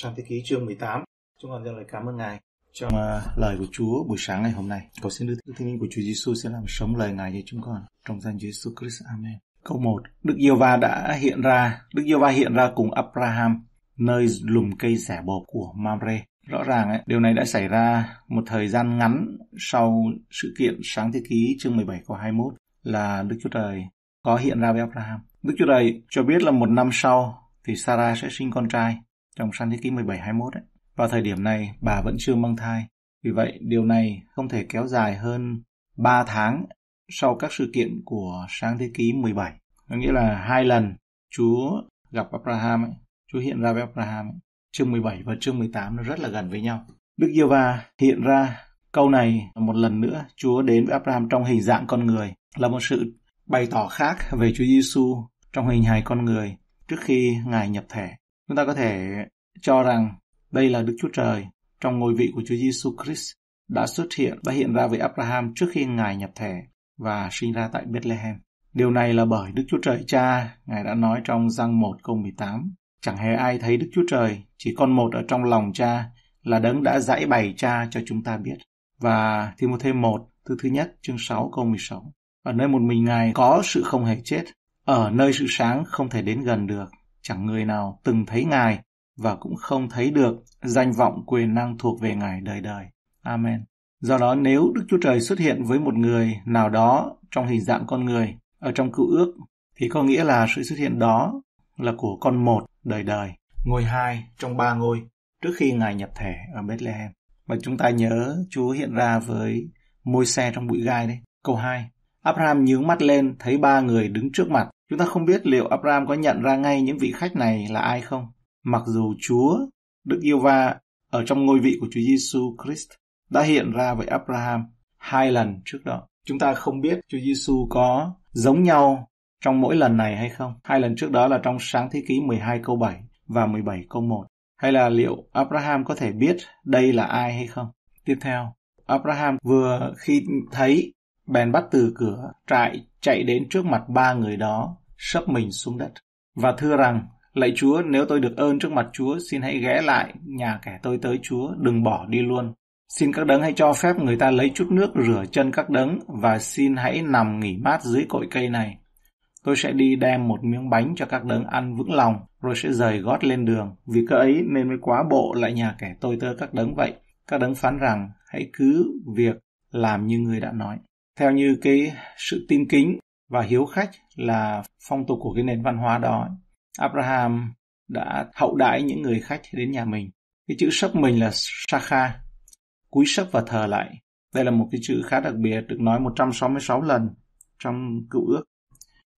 Sáng thế ký chương 18. Chúng con dâng lời cảm ơn Ngài trong uh, lời của Chúa buổi sáng ngày hôm nay. Cầu xin Đức Thiên Linh của Chúa Giêsu sẽ làm sống lời Ngài cho chúng con trong danh Chúa Giêsu Christ. Amen. Câu 1. Đức giê va đã hiện ra, Đức giê va hiện ra cùng Abraham nơi lùm cây rẻ bột của Mamre. Rõ ràng ấy, điều này đã xảy ra một thời gian ngắn sau sự kiện sáng thế ký chương 17 câu 21 là Đức Chúa Trời có hiện ra với Abraham. Đức Chúa Trời cho biết là một năm sau thì Sarah sẽ sinh con trai trong sáng thế kỷ 17-21 ấy. Vào thời điểm này, bà vẫn chưa mang thai. Vì vậy, điều này không thể kéo dài hơn 3 tháng sau các sự kiện của sáng thế kỷ 17. Có nghĩa là hai lần Chúa gặp Abraham, ấy, Chúa hiện ra với Abraham, ấy. chương 17 và chương 18 nó rất là gần với nhau. Đức Diêu Va hiện ra câu này một lần nữa Chúa đến với Abraham trong hình dạng con người là một sự bày tỏ khác về Chúa Giêsu trong hình hài con người trước khi Ngài nhập thể. Chúng ta có thể cho rằng đây là Đức Chúa Trời trong ngôi vị của Chúa Giêsu Christ đã xuất hiện và hiện ra với Abraham trước khi ngài nhập thể và sinh ra tại Bethlehem. Điều này là bởi Đức Chúa Trời Cha, Ngài đã nói trong răng 1 câu 18, chẳng hề ai thấy Đức Chúa Trời, chỉ con một ở trong lòng Cha là đấng đã giải bày Cha cho chúng ta biết. Và thêm một thứ thứ nhất, chương 6 câu 16. Ở nơi một mình Ngài có sự không hề chết, ở nơi sự sáng không thể đến gần được, chẳng người nào từng thấy Ngài và cũng không thấy được danh vọng quyền năng thuộc về Ngài đời đời. Amen. Do đó nếu Đức Chúa Trời xuất hiện với một người nào đó trong hình dạng con người ở trong cựu ước thì có nghĩa là sự xuất hiện đó là của con một đời đời, ngôi hai trong ba ngôi trước khi Ngài nhập thể ở Bethlehem. Và chúng ta nhớ Chúa hiện ra với môi xe trong bụi gai đấy. Câu 2. Abraham nhướng mắt lên thấy ba người đứng trước mặt. Chúng ta không biết liệu Abraham có nhận ra ngay những vị khách này là ai không. Mặc dù Chúa, Đức Yêu Va, ở trong ngôi vị của Chúa Giêsu Christ đã hiện ra với Abraham hai lần trước đó. Chúng ta không biết Chúa Giêsu có giống nhau trong mỗi lần này hay không. Hai lần trước đó là trong sáng thế ký 12 câu 7 và 17 câu 1. Hay là liệu Abraham có thể biết đây là ai hay không? Tiếp theo, Abraham vừa khi thấy bèn bắt từ cửa trại chạy đến trước mặt ba người đó, sấp mình xuống đất và thưa rằng Lạy Chúa, nếu tôi được ơn trước mặt Chúa, xin hãy ghé lại nhà kẻ tôi tới Chúa, đừng bỏ đi luôn. Xin các đấng hãy cho phép người ta lấy chút nước rửa chân các đấng và xin hãy nằm nghỉ mát dưới cội cây này. Tôi sẽ đi đem một miếng bánh cho các đấng ăn vững lòng, rồi sẽ rời gót lên đường, vì cơ ấy nên mới quá bộ lại nhà kẻ tôi tơ các đấng vậy. Các đấng phán rằng, hãy cứ việc làm như người đã nói theo như cái sự tin kính và hiếu khách là phong tục của cái nền văn hóa đó Abraham đã hậu đãi những người khách đến nhà mình cái chữ sấp mình là sakha cúi sấp và thờ lại đây là một cái chữ khá đặc biệt được nói 166 lần trong cựu ước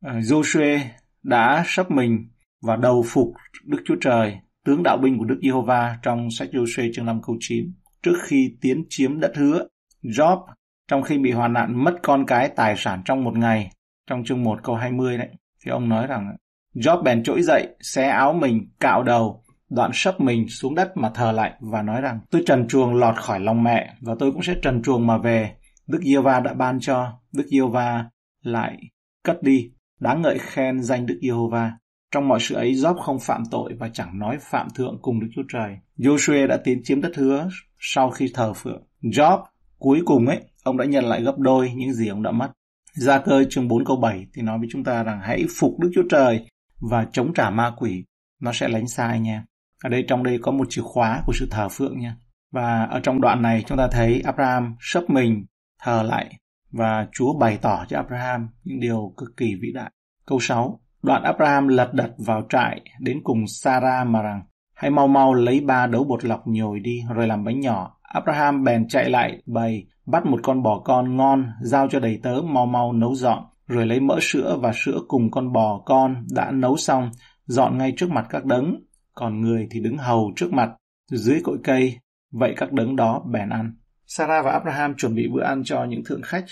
ờ, Joshua đã sấp mình và đầu phục Đức Chúa Trời tướng đạo binh của Đức Giê-hô-va trong sách Joshua chương 5 câu 9 trước khi tiến chiếm đất hứa Job trong khi bị hoàn nạn mất con cái tài sản trong một ngày, trong chương 1 câu 20 đấy, thì ông nói rằng Job bèn trỗi dậy, xé áo mình, cạo đầu, đoạn sấp mình xuống đất mà thờ lạnh và nói rằng tôi trần chuồng lọt khỏi lòng mẹ và tôi cũng sẽ trần chuồng mà về. Đức Diêu Va đã ban cho, Đức Diêu Va lại cất đi, đáng ngợi khen danh Đức Diêu Va. Trong mọi sự ấy, Job không phạm tội và chẳng nói phạm thượng cùng Đức Chúa Trời. Joshua đã tiến chiếm đất hứa sau khi thờ phượng. Job cuối cùng ấy ông đã nhận lại gấp đôi những gì ông đã mất. Gia cơ chương 4 câu 7 thì nói với chúng ta rằng hãy phục Đức Chúa Trời và chống trả ma quỷ, nó sẽ lánh xa anh em. Ở đây trong đây có một chìa khóa của sự thờ phượng nha. Và ở trong đoạn này chúng ta thấy Abraham sấp mình thờ lại và Chúa bày tỏ cho Abraham những điều cực kỳ vĩ đại. Câu 6. Đoạn Abraham lật đật vào trại đến cùng Sarah mà rằng Hãy mau mau lấy ba đấu bột lọc nhồi đi rồi làm bánh nhỏ. Abraham bèn chạy lại bày bắt một con bò con ngon, giao cho đầy tớ mau mau nấu dọn, rồi lấy mỡ sữa và sữa cùng con bò con đã nấu xong, dọn ngay trước mặt các đấng, còn người thì đứng hầu trước mặt, dưới cội cây, vậy các đấng đó bèn ăn. Sarah và Abraham chuẩn bị bữa ăn cho những thượng khách.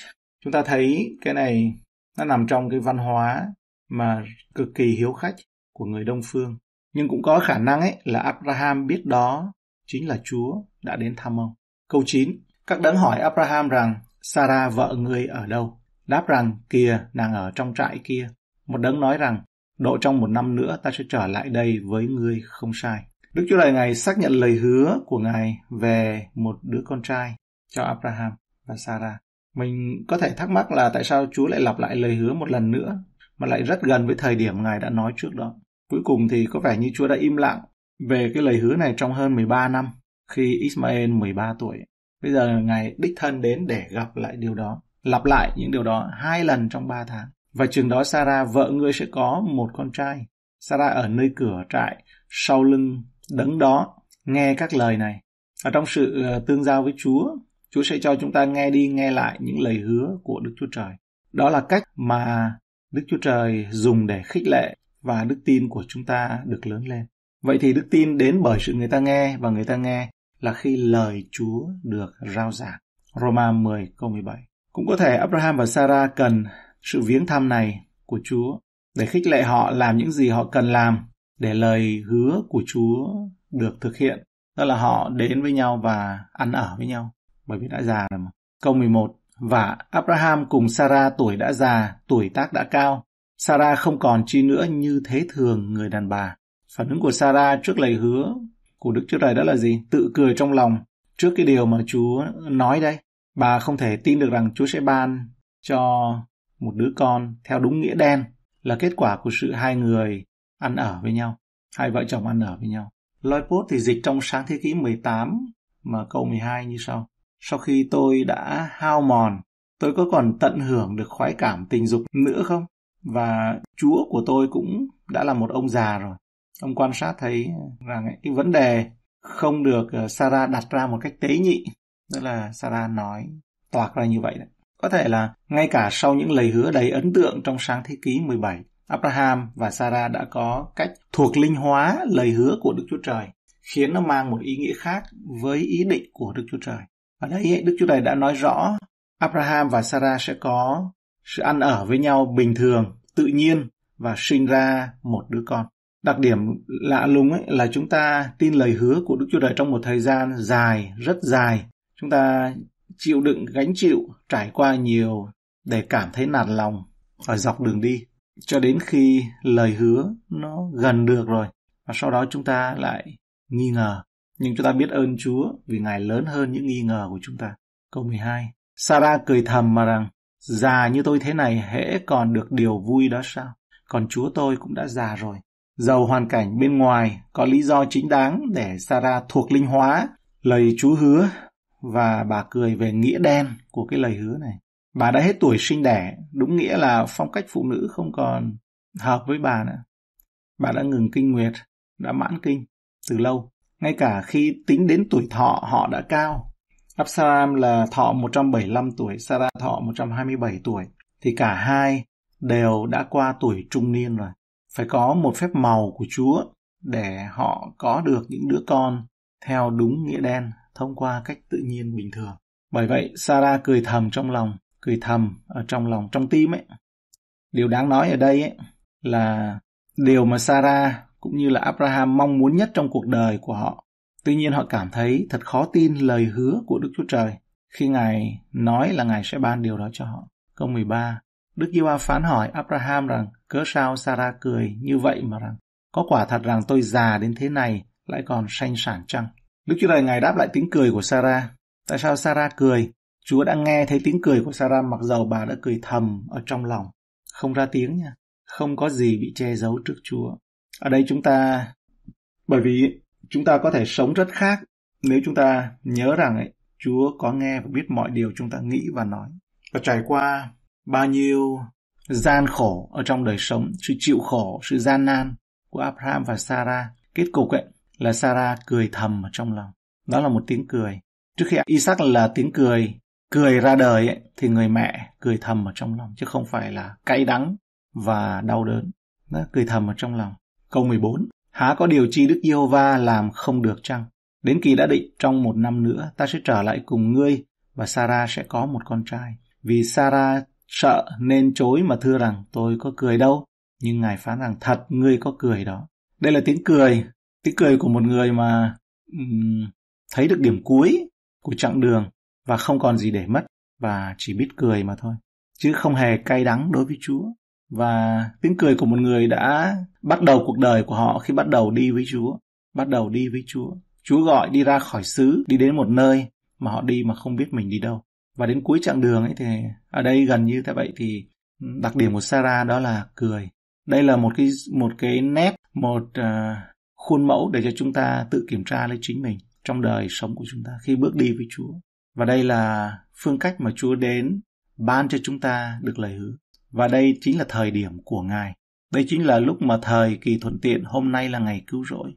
Chúng ta thấy cái này nó nằm trong cái văn hóa mà cực kỳ hiếu khách của người Đông Phương. Nhưng cũng có khả năng ấy là Abraham biết đó chính là Chúa đã đến thăm ông. Câu 9. Các đấng hỏi Abraham rằng, Sarah vợ ngươi ở đâu? Đáp rằng, kìa, nàng ở trong trại kia. Một đấng nói rằng, độ trong một năm nữa ta sẽ trở lại đây với ngươi không sai. Đức Chúa Trời Ngài xác nhận lời hứa của Ngài về một đứa con trai cho Abraham và Sarah. Mình có thể thắc mắc là tại sao Chúa lại lặp lại lời hứa một lần nữa mà lại rất gần với thời điểm Ngài đã nói trước đó. Cuối cùng thì có vẻ như Chúa đã im lặng về cái lời hứa này trong hơn 13 năm khi Ismael 13 tuổi. Bây giờ Ngài đích thân đến để gặp lại điều đó, lặp lại những điều đó hai lần trong ba tháng. Và chừng đó Sarah vợ ngươi sẽ có một con trai. Sarah ở nơi cửa trại, sau lưng đấng đó, nghe các lời này. Và trong sự ờ, tương giao với Chúa, Chúa sẽ cho chúng ta nghe đi nghe lại những lời hứa của Đức Chúa Trời. Đó là cách mà Đức Chúa Trời dùng để khích lệ và đức tin của chúng ta được lớn lên. Vậy thì đức tin đến bởi sự người ta nghe và người ta nghe là khi lời Chúa được rao giảng. Roma 10 câu 17 Cũng có thể Abraham và Sarah cần sự viếng thăm này của Chúa để khích lệ họ làm những gì họ cần làm để lời hứa của Chúa được thực hiện. Đó là họ đến với nhau và ăn ở với nhau bởi vì đã già rồi mà. Câu 11 Và Abraham cùng Sarah tuổi đã già, tuổi tác đã cao. Sarah không còn chi nữa như thế thường người đàn bà. Phản ứng của Sarah trước lời hứa của Đức Chúa Trời đó là gì? Tự cười trong lòng trước cái điều mà Chúa nói đây. Bà không thể tin được rằng Chúa sẽ ban cho một đứa con theo đúng nghĩa đen là kết quả của sự hai người ăn ở với nhau, hai vợ chồng ăn ở với nhau. lloyd Loipot thì dịch trong sáng thế kỷ 18 mà câu 12 như sau. Sau khi tôi đã hao mòn, tôi có còn tận hưởng được khoái cảm tình dục nữa không? Và Chúa của tôi cũng đã là một ông già rồi ông quan sát thấy rằng cái vấn đề không được ờ, Sarah đặt ra một cách tế nhị tức là Sarah nói toạc ra như vậy đấy. Có thể là ngay cả sau những lời hứa đầy ấn tượng trong sáng thế ký 17, Abraham và Sarah đã có cách thuộc linh hóa lời hứa của Đức Chúa Trời, khiến nó mang một ý nghĩa khác với ý định của Đức Chúa Trời. Ở đây Đức Chúa Trời đã nói rõ Abraham và Sarah sẽ có sự ăn ở với nhau bình thường, tự nhiên và sinh ra một đứa con đặc điểm lạ lùng ấy là chúng ta tin lời hứa của Đức Chúa Trời trong một thời gian dài, rất dài. Chúng ta chịu đựng, gánh chịu, trải qua nhiều để cảm thấy nản lòng ở dọc đường đi. Cho đến khi lời hứa nó gần được rồi và sau đó chúng ta lại nghi ngờ. Nhưng chúng ta biết ơn Chúa vì Ngài lớn hơn những nghi ngờ của chúng ta. Câu 12 Sarah cười thầm mà rằng Già như tôi thế này hễ còn được điều vui đó sao? Còn Chúa tôi cũng đã già rồi Dầu hoàn cảnh bên ngoài có lý do chính đáng để Sarah thuộc linh hóa lời chú hứa và bà cười về nghĩa đen của cái lời hứa này. Bà đã hết tuổi sinh đẻ, đúng nghĩa là phong cách phụ nữ không còn hợp với bà nữa. Bà đã ngừng kinh nguyệt, đã mãn kinh từ lâu. Ngay cả khi tính đến tuổi thọ họ đã cao. Absalom là thọ 175 tuổi, Sarah thọ 127 tuổi. Thì cả hai đều đã qua tuổi trung niên rồi phải có một phép màu của Chúa để họ có được những đứa con theo đúng nghĩa đen thông qua cách tự nhiên bình thường. Bởi vậy, Sarah cười thầm trong lòng, cười thầm ở trong lòng trong tim ấy. Điều đáng nói ở đây ấy là điều mà Sarah cũng như là Abraham mong muốn nhất trong cuộc đời của họ. Tuy nhiên họ cảm thấy thật khó tin lời hứa của Đức Chúa Trời khi Ngài nói là Ngài sẽ ban điều đó cho họ. Câu 13 Đức giêsu hô va phán hỏi Abraham rằng, cớ sao Sarah cười như vậy mà rằng, có quả thật rằng tôi già đến thế này, lại còn sanh sản chăng? Đức Chúa Trời Ngài đáp lại tiếng cười của Sarah. Tại sao Sarah cười? Chúa đã nghe thấy tiếng cười của Sarah mặc dầu bà đã cười thầm ở trong lòng. Không ra tiếng nha. Không có gì bị che giấu trước Chúa. Ở đây chúng ta, bởi vì chúng ta có thể sống rất khác nếu chúng ta nhớ rằng ấy, Chúa có nghe và biết mọi điều chúng ta nghĩ và nói. Và trải qua bao nhiêu gian khổ ở trong đời sống, sự chịu khổ, sự gian nan của Abraham và Sarah. Kết cục ấy là Sarah cười thầm ở trong lòng. Đó là một tiếng cười. Trước khi Isaac là tiếng cười, cười ra đời ấy, thì người mẹ cười thầm ở trong lòng chứ không phải là cay đắng và đau đớn. Đó, cười thầm ở trong lòng. Câu 14. Há có điều chi Đức Yêu Va làm không được chăng? Đến kỳ đã định trong một năm nữa ta sẽ trở lại cùng ngươi và Sarah sẽ có một con trai. Vì Sarah sợ nên chối mà thưa rằng tôi có cười đâu. Nhưng Ngài phán rằng thật ngươi có cười đó. Đây là tiếng cười, tiếng cười của một người mà um, thấy được điểm cuối của chặng đường và không còn gì để mất và chỉ biết cười mà thôi. Chứ không hề cay đắng đối với Chúa. Và tiếng cười của một người đã bắt đầu cuộc đời của họ khi bắt đầu đi với Chúa. Bắt đầu đi với Chúa. Chúa gọi đi ra khỏi xứ, đi đến một nơi mà họ đi mà không biết mình đi đâu và đến cuối chặng đường ấy thì ở đây gần như thế vậy thì đặc điểm của Sarah đó là cười đây là một cái một cái nét một uh, khuôn mẫu để cho chúng ta tự kiểm tra lấy chính mình trong đời sống của chúng ta khi bước đi với Chúa và đây là phương cách mà Chúa đến ban cho chúng ta được lời hứa và đây chính là thời điểm của Ngài đây chính là lúc mà thời kỳ thuận tiện hôm nay là ngày cứu rỗi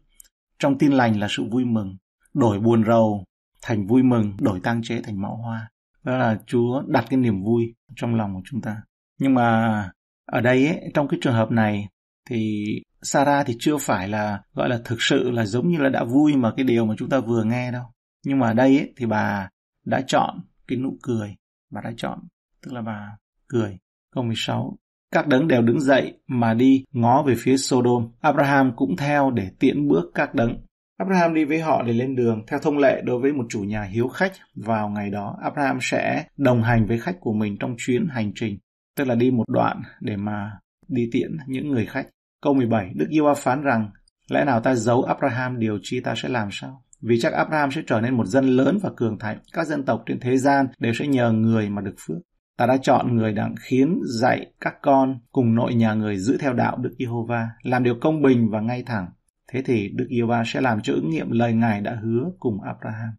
trong tin lành là sự vui mừng đổi buồn rầu thành vui mừng đổi tang chế thành mão hoa đó là Chúa đặt cái niềm vui trong lòng của chúng ta. Nhưng mà ở đây ấy, trong cái trường hợp này thì Sarah thì chưa phải là gọi là thực sự là giống như là đã vui mà cái điều mà chúng ta vừa nghe đâu. Nhưng mà ở đây ấy, thì bà đã chọn cái nụ cười, bà đã chọn, tức là bà cười. Câu 16, các đấng đều đứng dậy mà đi ngó về phía Sodom. Abraham cũng theo để tiễn bước các đấng. Abraham đi với họ để lên đường. Theo thông lệ đối với một chủ nhà hiếu khách, vào ngày đó Abraham sẽ đồng hành với khách của mình trong chuyến hành trình, tức là đi một đoạn để mà đi tiễn những người khách. Câu 17, Đức Giê-hô-va phán rằng, lẽ nào ta giấu Abraham điều chi ta sẽ làm sao? Vì chắc Abraham sẽ trở nên một dân lớn và cường thạnh, các dân tộc trên thế gian đều sẽ nhờ người mà được phước. Ta đã chọn người đặng khiến dạy các con cùng nội nhà người giữ theo đạo Đức Giê-hô-va, làm điều công bình và ngay thẳng, Thế thì Đức giê ba sẽ làm cho ứng nghiệm lời Ngài đã hứa cùng Abraham.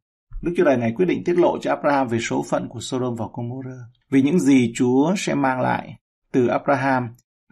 Đức Chúa Trời ngài quyết định tiết lộ cho Abraham về số phận của Sodom và Gomorrah, vì những gì Chúa sẽ mang lại từ Abraham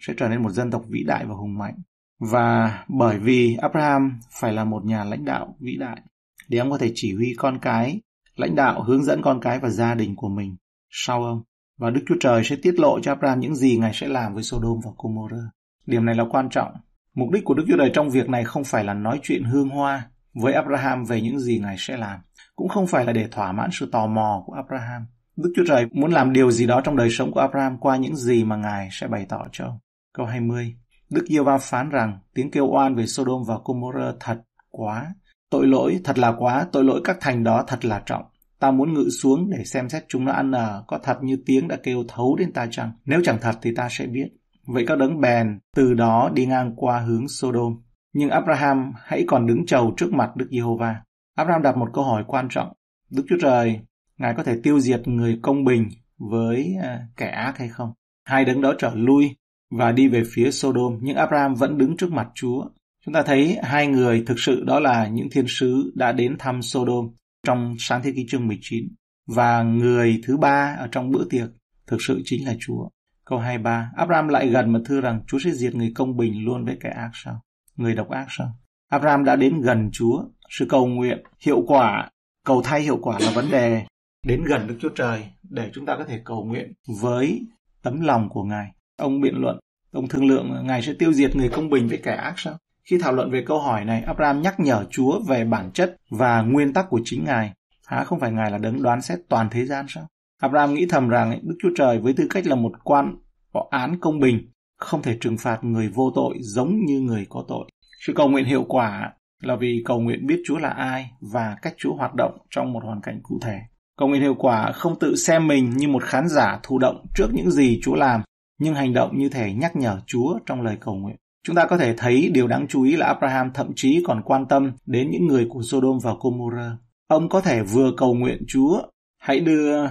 sẽ trở nên một dân tộc vĩ đại và hùng mạnh. Và bởi vì Abraham phải là một nhà lãnh đạo vĩ đại, để ông có thể chỉ huy con cái, lãnh đạo hướng dẫn con cái và gia đình của mình sau ông. Và Đức Chúa Trời sẽ tiết lộ cho Abraham những gì Ngài sẽ làm với Sodom và Gomorrah. Điểm này là quan trọng Mục đích của Đức Chúa Trời trong việc này không phải là nói chuyện hương hoa với Abraham về những gì Ngài sẽ làm, cũng không phải là để thỏa mãn sự tò mò của Abraham. Đức Chúa Trời muốn làm điều gì đó trong đời sống của Abraham qua những gì mà Ngài sẽ bày tỏ cho ông. Câu 20 Đức Yêu Va phán rằng tiếng kêu oan về Sodom và Gomorrah thật quá, tội lỗi thật là quá, tội lỗi các thành đó thật là trọng. Ta muốn ngự xuống để xem xét chúng nó ăn ở, có thật như tiếng đã kêu thấu đến ta chăng? Nếu chẳng thật thì ta sẽ biết. Vậy các đấng bèn từ đó đi ngang qua hướng Sodom. Nhưng Abraham hãy còn đứng chầu trước mặt Đức Giê-hô-va. Abraham đặt một câu hỏi quan trọng. Đức Chúa Trời, Ngài có thể tiêu diệt người công bình với à, kẻ ác hay không? Hai đấng đó trở lui và đi về phía Sodom, nhưng Abraham vẫn đứng trước mặt Chúa. Chúng ta thấy hai người thực sự đó là những thiên sứ đã đến thăm Sodom trong sáng thế ký chương 19 và người thứ ba ở trong bữa tiệc thực sự chính là Chúa. Câu 23, Abraham lại gần mà thưa rằng Chúa sẽ diệt người công bình luôn với kẻ ác sao? Người độc ác sao? Abraham đã đến gần Chúa, sự cầu nguyện, hiệu quả, cầu thay hiệu quả là vấn đề đến gần Đức Chúa Trời để chúng ta có thể cầu nguyện với tấm lòng của Ngài. Ông biện luận, ông thương lượng Ngài sẽ tiêu diệt người công bình với kẻ ác sao? Khi thảo luận về câu hỏi này, Abraham nhắc nhở Chúa về bản chất và nguyên tắc của chính Ngài. Há không phải Ngài là đấng đoán xét toàn thế gian sao? Abraham nghĩ thầm rằng Đức Chúa Trời với tư cách là một quan có án công bình không thể trừng phạt người vô tội giống như người có tội. Sự cầu nguyện hiệu quả là vì cầu nguyện biết Chúa là ai và cách Chúa hoạt động trong một hoàn cảnh cụ thể. Cầu nguyện hiệu quả không tự xem mình như một khán giả thụ động trước những gì Chúa làm, nhưng hành động như thể nhắc nhở Chúa trong lời cầu nguyện. Chúng ta có thể thấy điều đáng chú ý là Abraham thậm chí còn quan tâm đến những người của Sodom và Gomorrah. Ông có thể vừa cầu nguyện Chúa, hãy đưa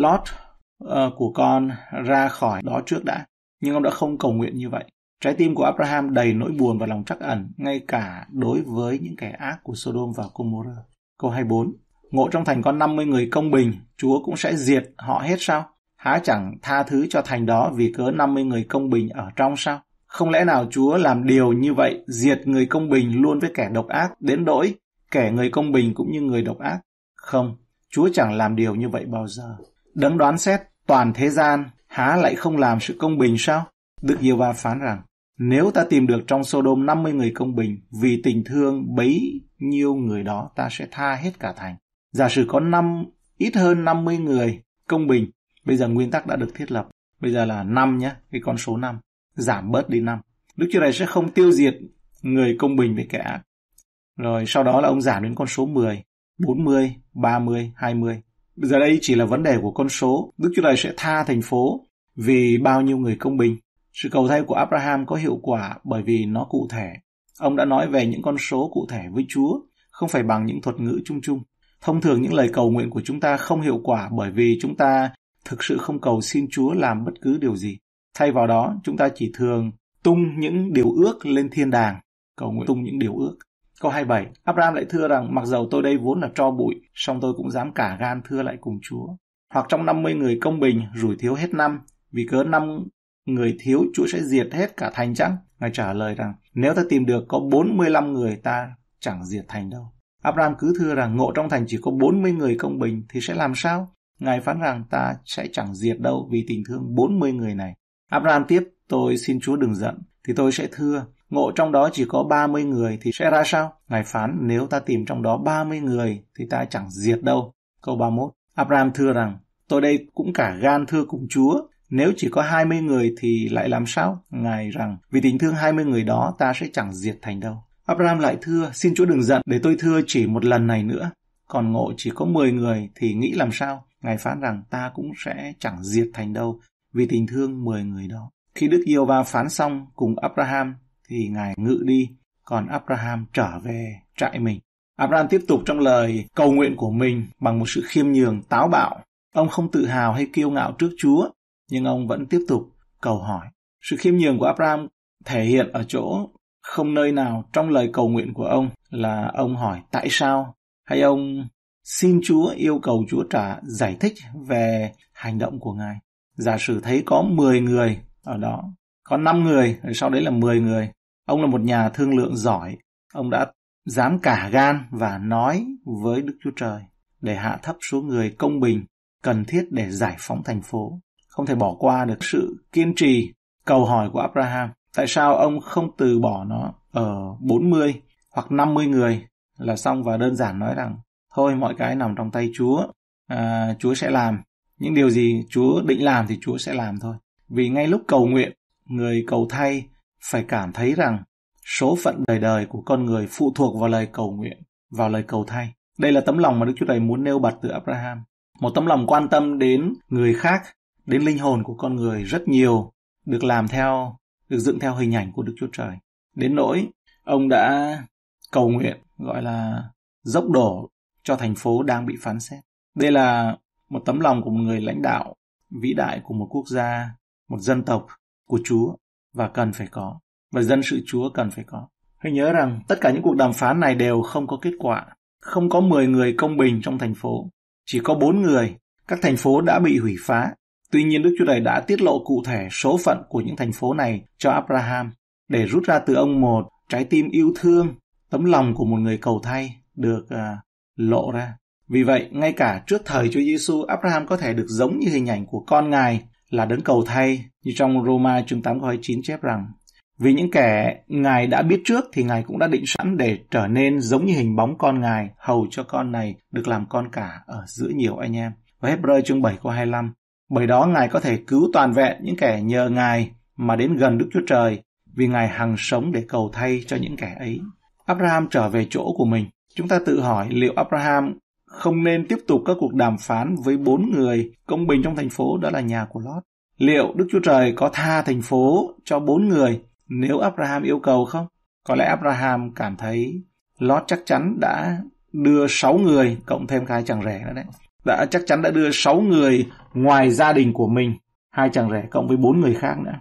lót uh, ờ, của con ra khỏi đó trước đã. Nhưng ông đã không cầu nguyện như vậy. Trái tim của Abraham đầy nỗi buồn và lòng trắc ẩn, ngay cả đối với những kẻ ác của Sodom và Gomorrah. Câu 24. Ngộ trong thành có 50 người công bình, Chúa cũng sẽ diệt họ hết sao? Há chẳng tha thứ cho thành đó vì cớ 50 người công bình ở trong sao? Không lẽ nào Chúa làm điều như vậy, diệt người công bình luôn với kẻ độc ác, đến đỗi kẻ người công bình cũng như người độc ác? Không, Chúa chẳng làm điều như vậy bao giờ. Đấng đoán xét toàn thế gian, há lại không làm sự công bình sao? Đức Yêu Va phán rằng, nếu ta tìm được trong Sodom 50 người công bình, vì tình thương bấy nhiêu người đó ta sẽ tha hết cả thành. Giả sử có năm ít hơn 50 người công bình, bây giờ nguyên tắc đã được thiết lập. Bây giờ là 5 nhé, cái con số 5, giảm bớt đi 5. Đức Chúa này sẽ không tiêu diệt người công bình với kẻ ác. Rồi sau đó là ông giảm đến con số 10. 40, 30, 20. Bây giờ đây chỉ là vấn đề của con số. Đức Chúa Trời sẽ tha thành phố vì bao nhiêu người công bình. Sự cầu thay của Abraham có hiệu quả bởi vì nó cụ thể. Ông đã nói về những con số cụ thể với Chúa, không phải bằng những thuật ngữ chung chung. Thông thường những lời cầu nguyện của chúng ta không hiệu quả bởi vì chúng ta thực sự không cầu xin Chúa làm bất cứ điều gì. Thay vào đó, chúng ta chỉ thường tung những điều ước lên thiên đàng, cầu nguyện tung những điều ước. Câu 27, Abraham lại thưa rằng mặc dầu tôi đây vốn là tro bụi, song tôi cũng dám cả gan thưa lại cùng Chúa. Hoặc trong 50 người công bình rủi thiếu hết năm, vì cớ năm người thiếu Chúa sẽ diệt hết cả thành chăng? Ngài trả lời rằng nếu ta tìm được có 45 người ta chẳng diệt thành đâu. Abraham cứ thưa rằng ngộ trong thành chỉ có 40 người công bình thì sẽ làm sao? Ngài phán rằng ta sẽ chẳng diệt đâu vì tình thương 40 người này. Abraham tiếp, tôi xin Chúa đừng giận, thì tôi sẽ thưa, ngộ trong đó chỉ có 30 người thì sẽ ra sao? Ngài phán, nếu ta tìm trong đó 30 người thì ta chẳng diệt đâu. Câu 31. Abraham thưa rằng, tôi đây cũng cả gan thưa cùng Chúa, nếu chỉ có 20 người thì lại làm sao? Ngài rằng, vì tình thương 20 người đó ta sẽ chẳng diệt thành đâu. Abraham lại thưa, xin Chúa đừng giận để tôi thưa chỉ một lần này nữa. Còn ngộ chỉ có 10 người thì nghĩ làm sao? Ngài phán rằng ta cũng sẽ chẳng diệt thành đâu vì tình thương 10 người đó. Khi Đức Yêu Va phán xong cùng Abraham thì Ngài ngự đi, còn Abraham trở về trại mình. Abraham tiếp tục trong lời cầu nguyện của mình bằng một sự khiêm nhường táo bạo. Ông không tự hào hay kiêu ngạo trước Chúa, nhưng ông vẫn tiếp tục cầu hỏi. Sự khiêm nhường của Abraham thể hiện ở chỗ không nơi nào trong lời cầu nguyện của ông là ông hỏi tại sao hay ông xin Chúa yêu cầu Chúa trả giải thích về hành động của Ngài. Giả sử thấy có 10 người ở đó có 5 người, rồi sau đấy là 10 người. Ông là một nhà thương lượng giỏi, ông đã dám cả gan và nói với Đức Chúa Trời để hạ thấp số người công bình cần thiết để giải phóng thành phố. Không thể bỏ qua được sự kiên trì cầu hỏi của Abraham. Tại sao ông không từ bỏ nó ở 40 hoặc 50 người là xong và đơn giản nói rằng thôi mọi cái nằm trong tay Chúa, à, Chúa sẽ làm. Những điều gì Chúa định làm thì Chúa sẽ làm thôi. Vì ngay lúc cầu nguyện người cầu thay phải cảm thấy rằng số phận đời đời của con người phụ thuộc vào lời cầu nguyện, vào lời cầu thay. Đây là tấm lòng mà Đức Chúa Trời muốn nêu bật từ Abraham. Một tấm lòng quan tâm đến người khác, đến linh hồn của con người rất nhiều, được làm theo, được dựng theo hình ảnh của Đức Chúa Trời. Đến nỗi, ông đã cầu nguyện gọi là dốc đổ cho thành phố đang bị phán xét. Đây là một tấm lòng của một người lãnh đạo vĩ đại của một quốc gia, một dân tộc của Chúa và cần phải có, và dân sự Chúa cần phải có. Hãy nhớ rằng tất cả những cuộc đàm phán này đều không có kết quả. Không có 10 người công bình trong thành phố, chỉ có 4 người. Các thành phố đã bị hủy phá. Tuy nhiên Đức Chúa Trời đã tiết lộ cụ thể số phận của những thành phố này cho Abraham để rút ra từ ông một trái tim yêu thương, tấm lòng của một người cầu thay được uh, lộ ra. Vì vậy, ngay cả trước thời Chúa Giêsu, Abraham có thể được giống như hình ảnh của con ngài là đấng cầu thay như trong Roma chương 8 câu 29 chép rằng vì những kẻ Ngài đã biết trước thì Ngài cũng đã định sẵn để trở nên giống như hình bóng con Ngài, hầu cho con này được làm con cả ở giữa nhiều anh em. Và Hebrew chương 7 câu 25. Bởi đó Ngài có thể cứu toàn vẹn những kẻ nhờ Ngài mà đến gần Đức Chúa Trời, vì Ngài hằng sống để cầu thay cho những kẻ ấy. Abraham trở về chỗ của mình. Chúng ta tự hỏi liệu Abraham không nên tiếp tục các cuộc đàm phán với bốn người công bình trong thành phố đó là nhà của Lot Liệu Đức Chúa Trời có tha thành phố cho bốn người nếu Abraham yêu cầu không? Có lẽ Abraham cảm thấy Lot chắc chắn đã đưa sáu người cộng thêm cái chàng rể nữa đấy. Đã chắc chắn đã đưa sáu người ngoài gia đình của mình, hai chàng rể cộng với bốn người khác nữa.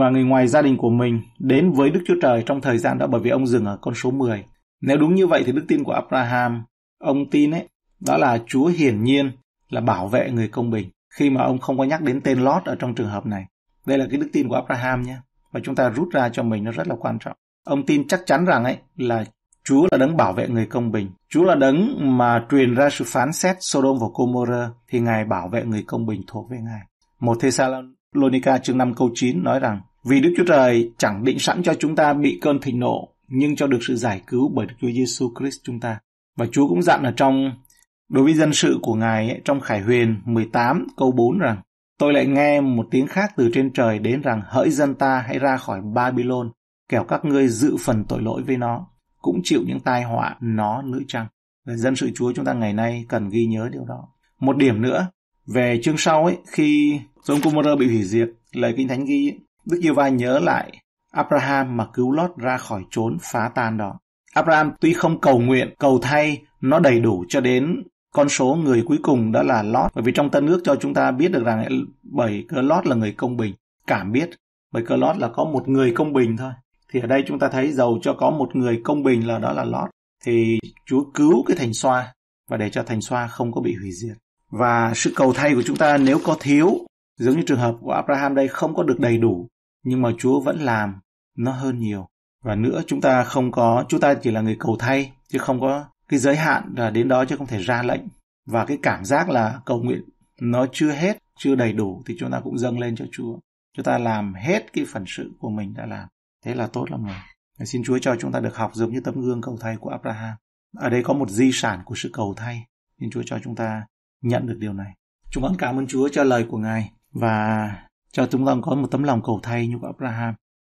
Và người ngoài gia đình của mình đến với Đức Chúa Trời trong thời gian đó bởi vì ông dừng ở con số 10. Nếu đúng như vậy thì đức tin của Abraham, ông tin ấy đó là Chúa hiển nhiên là bảo vệ người công bình khi mà ông không có nhắc đến tên Lot ở trong trường hợp này. Đây là cái đức tin của Abraham nhé. Và chúng ta rút ra cho mình nó rất là quan trọng. Ông tin chắc chắn rằng ấy là Chúa là đấng bảo vệ người công bình. Chúa là đấng mà truyền ra sự phán xét Sodom và Gomorrah thì Ngài bảo vệ người công bình thuộc về Ngài. Một Thê Salonica chương 5 câu 9 nói rằng Vì Đức Chúa Trời chẳng định sẵn cho chúng ta bị cơn thịnh nộ nhưng cho được sự giải cứu bởi Đức Chúa Giêsu Christ chúng ta. Và Chúa cũng dặn ở trong Đối với dân sự của Ngài ấy, trong Khải Huyền 18 câu 4 rằng Tôi lại nghe một tiếng khác từ trên trời đến rằng hỡi dân ta hãy ra khỏi Babylon, kẻo các ngươi dự phần tội lỗi với nó, cũng chịu những tai họa nó nữ chăng. Là dân sự Chúa chúng ta ngày nay cần ghi nhớ điều đó. Một điểm nữa, về chương sau ấy, khi sông Cumorơ bị hủy diệt, lời Kinh Thánh ghi Đức Yêu Va nhớ lại Abraham mà cứu Lót ra khỏi chốn phá tan đó. Abraham tuy không cầu nguyện, cầu thay nó đầy đủ cho đến con số người cuối cùng đã là Lót bởi vì trong Tân ước cho chúng ta biết được rằng bảy cơ Lót là người công bình cảm biết bởi cơ Lót là có một người công bình thôi thì ở đây chúng ta thấy giàu cho có một người công bình là đó là Lót thì Chúa cứu cái thành xoa và để cho thành xoa không có bị hủy diệt và sự cầu thay của chúng ta nếu có thiếu giống như trường hợp của Abraham đây không có được đầy đủ nhưng mà Chúa vẫn làm nó hơn nhiều và nữa chúng ta không có chúng ta chỉ là người cầu thay chứ không có cái giới hạn là đến đó chứ không thể ra lệnh và cái cảm giác là cầu nguyện nó chưa hết chưa đầy đủ thì chúng ta cũng dâng lên cho Chúa chúng ta làm hết cái phần sự của mình đã làm thế là tốt lắm rồi xin Chúa cho chúng ta được học giống như tấm gương cầu thay của Abraham ở đây có một di sản của sự cầu thay nên Chúa cho chúng ta nhận được điều này chúng con cảm ơn Chúa cho lời của Ngài và cho chúng ta có một tấm lòng cầu thay như của Abraham